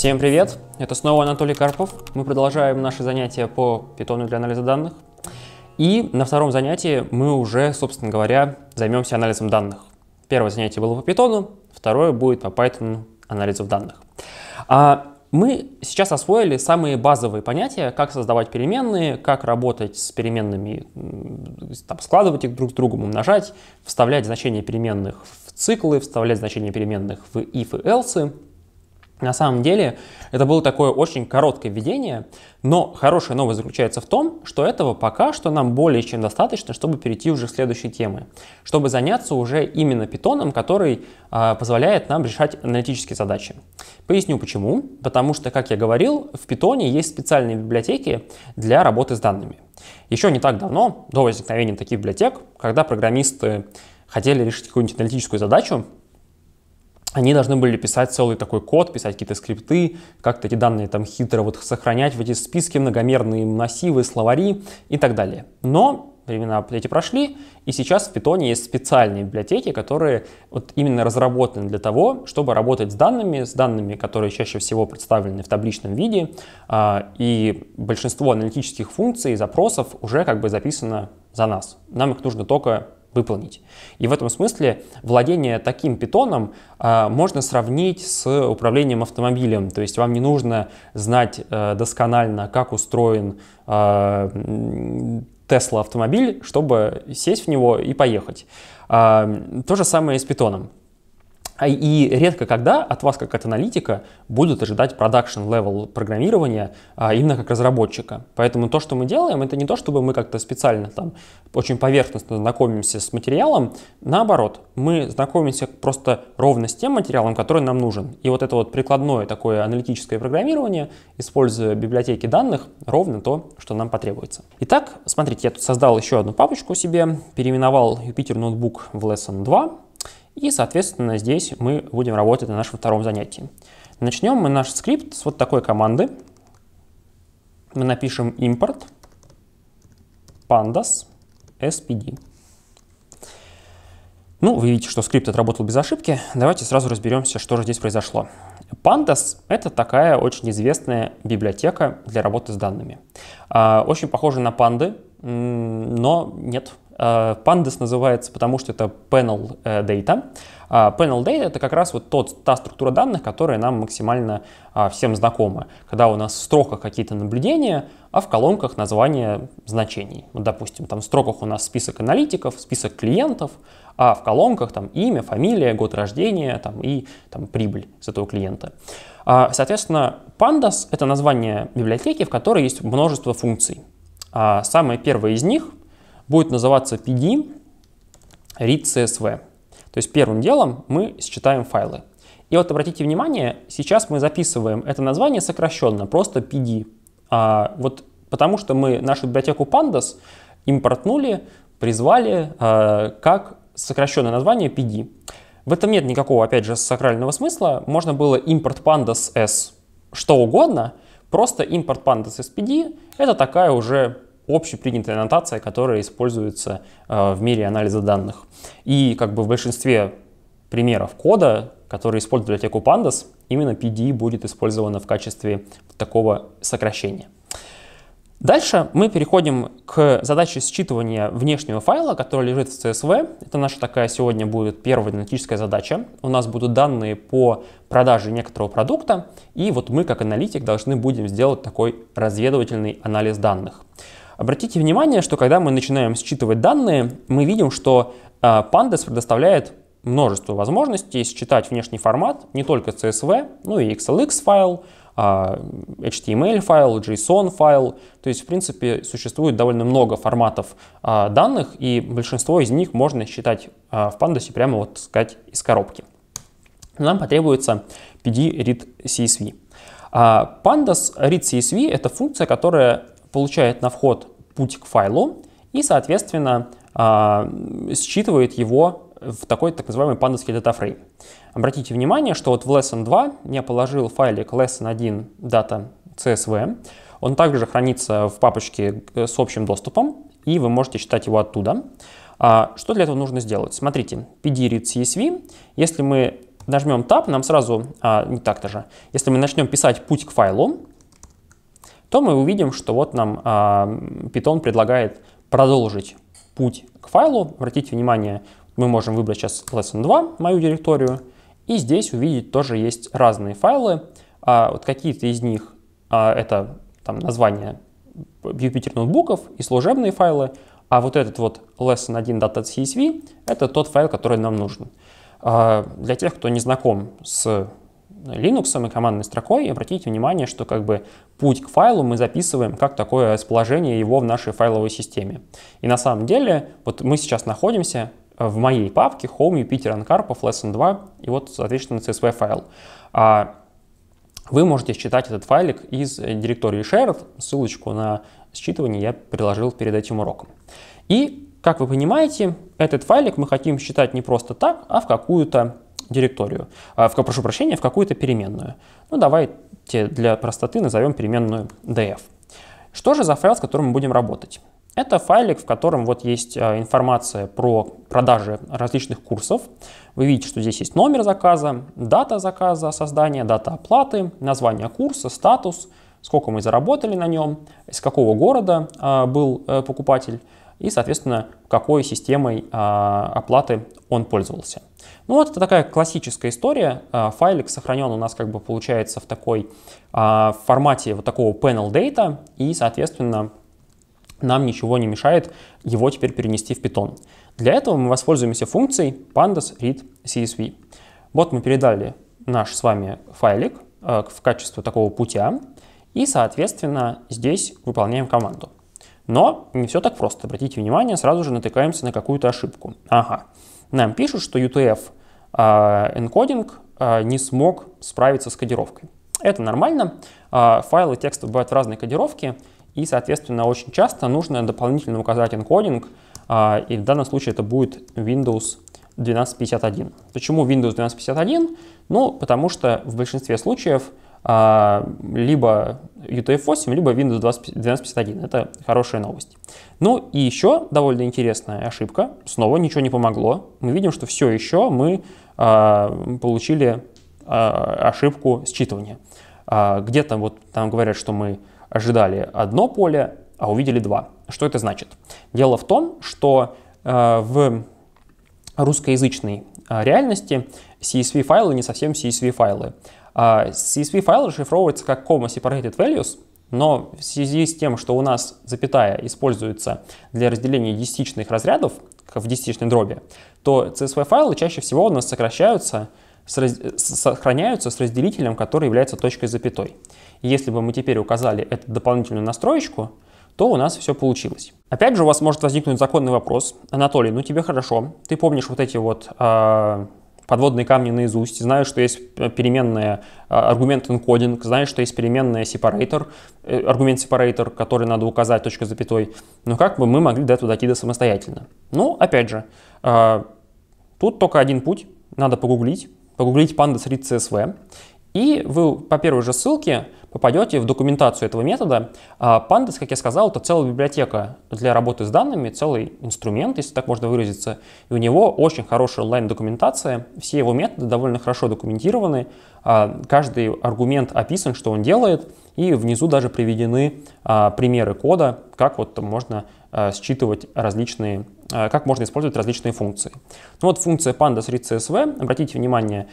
Всем привет! Это снова Анатолий Карпов. Мы продолжаем наши занятия по питону для анализа данных. И на втором занятии мы уже, собственно говоря, займемся анализом данных. Первое занятие было по питону, второе будет по Python анализу данных. А мы сейчас освоили самые базовые понятия, как создавать переменные, как работать с переменными, там, складывать их друг с другом, умножать, вставлять значения переменных в циклы, вставлять значения переменных в if и else. На самом деле это было такое очень короткое введение, но хорошая новость заключается в том, что этого пока что нам более чем достаточно, чтобы перейти уже к следующей теме, чтобы заняться уже именно питоном, который э, позволяет нам решать аналитические задачи. Поясню почему. Потому что, как я говорил, в питоне есть специальные библиотеки для работы с данными. Еще не так давно, до возникновения таких библиотек, когда программисты хотели решить какую-нибудь аналитическую задачу, они должны были писать целый такой код, писать какие-то скрипты, как-то эти данные там хитро вот сохранять в эти списки, многомерные массивы, словари и так далее. Но времена эти прошли, и сейчас в Питоне есть специальные библиотеки, которые вот именно разработаны для того, чтобы работать с данными, с данными, которые чаще всего представлены в табличном виде, а, и большинство аналитических функций и запросов уже как бы записано за нас. Нам их нужно только выполнить. И в этом смысле владение таким питоном а, можно сравнить с управлением автомобилем. То есть вам не нужно знать а, досконально, как устроен а, Тесла автомобиль, чтобы сесть в него и поехать. А, то же самое и с питоном. А, и редко когда от вас, как от аналитика, будут ожидать продакшн level программирования а именно как разработчика. Поэтому то, что мы делаем, это не то, чтобы мы как-то специально там очень поверхностно знакомимся с материалом. Наоборот, мы знакомимся просто ровно с тем материалом, который нам нужен. И вот это вот прикладное такое аналитическое программирование, используя библиотеки данных, ровно то, что нам потребуется. Итак, смотрите, я тут создал еще одну папочку себе, переименовал Юпитер ноутбук в Lesson 2. И, соответственно, здесь мы будем работать на нашем втором занятии. Начнем мы наш скрипт с вот такой команды. Мы напишем import pandas spd. Ну, вы видите, что скрипт отработал без ошибки. Давайте сразу разберемся, что же здесь произошло. Pandas — это такая очень известная библиотека для работы с данными. А, очень похожа на панды, но нет, Э, Pandas называется, потому что это panel э, data. А, panel data — это как раз вот тот, та структура данных, которая нам максимально а, всем знакома, когда у нас в строках какие-то наблюдения, а в колонках название значений. Вот, допустим, там в строках у нас список аналитиков, список клиентов, а в колонках там имя, фамилия, год рождения там, и там, прибыль с этого клиента. А, соответственно, Pandas — это название библиотеки, в которой есть множество функций. Самая первая из них — будет называться PD read CSV. То есть первым делом мы считаем файлы. И вот обратите внимание, сейчас мы записываем это название сокращенно, просто PD. А, вот потому что мы нашу библиотеку Pandas импортнули, призвали а, как сокращенное название PD. В этом нет никакого, опять же, сакрального смысла. Можно было import pandas s что угодно, просто import pandas spd — это такая уже общепринятая аннотация, которая используется э, в мире анализа данных. И как бы в большинстве примеров кода, которые используют библиотеку Pandas, именно PDE будет использовано в качестве такого сокращения. Дальше мы переходим к задаче считывания внешнего файла, который лежит в CSV. Это наша такая сегодня будет первая аналитическая задача. У нас будут данные по продаже некоторого продукта, и вот мы как аналитик должны будем сделать такой разведывательный анализ данных. Обратите внимание, что когда мы начинаем считывать данные, мы видим, что э, Pandas предоставляет множество возможностей считать внешний формат, не только CSV, ну и XLX файл, а, HTML файл, JSON файл. То есть, в принципе, существует довольно много форматов а, данных, и большинство из них можно считать а, в Pandas прямо, вот сказать, из коробки. Нам потребуется PD-read-CSV. Pandas read CSV — это функция, которая получает на вход путь к файлу и, соответственно, а, считывает его в такой так называемый пандовский датафрейм. Обратите внимание, что вот в lesson 2 я положил файлик lesson 1 data Он также хранится в папочке э, с общим доступом, и вы можете считать его оттуда. А, что для этого нужно сделать? Смотрите, pd.read_csv. Если мы нажмем tab, нам сразу, а, не так даже, если мы начнем писать путь к файлу, то мы увидим, что вот нам Python а, предлагает продолжить путь к файлу. Обратите внимание, мы можем выбрать сейчас lesson 2, мою директорию, и здесь увидеть тоже есть разные файлы. А, вот какие-то из них а, это там название Jupyter ноутбуков и служебные файлы, а вот этот вот lesson1.csv это тот файл, который нам нужен. для тех, кто не знаком с Linux и командной строкой, и обратите внимание, что как бы путь к файлу мы записываем как такое расположение его в нашей файловой системе. И на самом деле, вот мы сейчас находимся э, в моей папке Home Jupyter Uncarpov Lesson 2 и вот, соответственно, CSV файл. А, вы можете считать этот файлик из э, директории shared. Ссылочку на считывание я приложил перед этим уроком. И, как вы понимаете, этот файлик мы хотим считать не просто так, а в какую-то директорию, а в, прошу прощения, в какую-то переменную. Ну, давайте для простоты назовем переменную df. Что же за файл, с которым мы будем работать? Это файлик, в котором вот есть а, информация про продажи различных курсов. Вы видите, что здесь есть номер заказа, дата заказа создания, дата оплаты, название курса, статус, сколько мы заработали на нем, из какого города а, был э, покупатель, и, соответственно, какой системой а, оплаты он пользовался. Ну вот, это такая классическая история. А, файлик сохранен у нас как бы получается в такой в а, формате вот такого panel data, и, соответственно, нам ничего не мешает его теперь перенести в Python. Для этого мы воспользуемся функцией pandas read csv. Вот мы передали наш с вами файлик в качестве такого путя, и, соответственно, здесь выполняем команду. Но не все так просто. Обратите внимание, сразу же натыкаемся на какую-то ошибку. Ага, нам пишут, что UTF-энкодинг а, а, не смог справиться с кодировкой. Это нормально. А, файлы текста бывают в разной кодировке, и, соответственно, очень часто нужно дополнительно указать энкодинг, и в данном случае это будет Windows 1251. Почему Windows 1251? Ну, потому что в большинстве случаев либо UTF-8, либо Windows 1251. Это хорошая новость. Ну и еще довольно интересная ошибка. Снова ничего не помогло. Мы видим, что все еще мы э, получили э, ошибку считывания. Э, где-то вот там говорят, что мы ожидали одно поле, а увидели два. Что это значит? Дело в том, что э, в русскоязычной реальности CSV-файлы не совсем CSV-файлы. А, CSV файл расшифровывается как comma separated values, но в связи с тем, что у нас запятая используется для разделения десятичных разрядов в десятичной дроби, то CSV файлы чаще всего у нас сокращаются с раз... сохраняются с разделителем, который является точкой с запятой. если бы мы теперь указали эту дополнительную настроечку, то у нас все получилось. Опять же, у вас может возникнуть законный вопрос. Анатолий, ну тебе хорошо, ты помнишь вот эти вот а, подводные камни наизусть, знаю, что есть переменная а, аргумент encoding, знаю, что есть переменная separator, э, аргумент separator, который надо указать точка запятой. Но как бы мы могли до этого дойти до самостоятельно? Ну, опять же, а, тут только один путь, надо погуглить, погуглить pandas read CSV, и вы по первой же ссылке попадете в документацию этого метода. Pandas, а как я сказал, это целая библиотека для работы с данными, целый инструмент, если так можно выразиться. И у него очень хорошая онлайн-документация, все его методы довольно хорошо документированы, а каждый аргумент описан, что он делает, и внизу даже приведены а, примеры кода, как вот можно считывать различные, как можно использовать различные функции. Ну вот функция pandas read CSV, обратите внимание,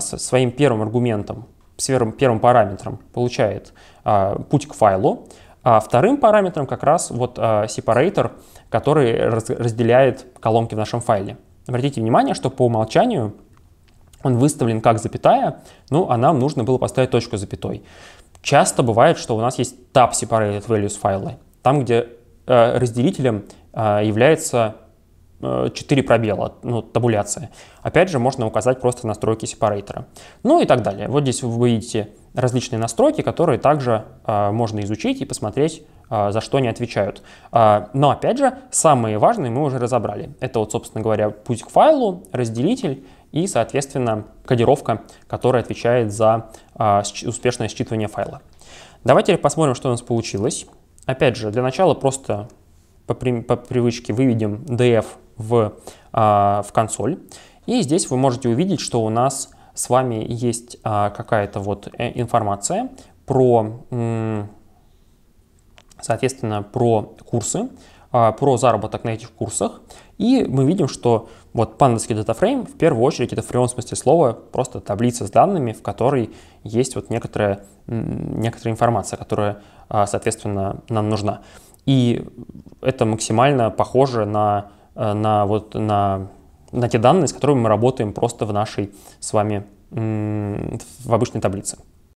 своим первым аргументом первым параметром получает а, путь к файлу, а вторым параметром как раз вот а, separator, который раз, разделяет колонки в нашем файле. Обратите внимание, что по умолчанию он выставлен как запятая, ну а нам нужно было поставить точку запятой. Часто бывает, что у нас есть tab separated values файлы, там, где э, разделителем э, является 4 э, пробела, ну, табуляция. Опять же, можно указать просто настройки сепарейтора. Ну и так далее. Вот здесь вы видите различные настройки, которые также э, можно изучить и посмотреть, э, за что они отвечают. Э, но опять же, самые важные мы уже разобрали. Это вот, собственно говоря, путь к файлу, разделитель и, соответственно, кодировка, которая отвечает за э, успешное считывание файла. Давайте посмотрим, что у нас получилось. Опять же, для начала просто по привычке выведем df в, а, в консоль. И здесь вы можете увидеть, что у нас с вами есть а, какая-то вот э, информация про, соответственно, про курсы, а, про заработок на этих курсах. И мы видим, что вот пандовский датафрейм, в первую очередь, это в прямом смысле слова просто таблица с данными, в которой есть вот некоторая, некоторая информация, которая, соответственно, нам нужна. И это максимально похоже на Э, на, вот, на, на те данные, с которыми мы работаем просто в нашей с вами в обычной таблице.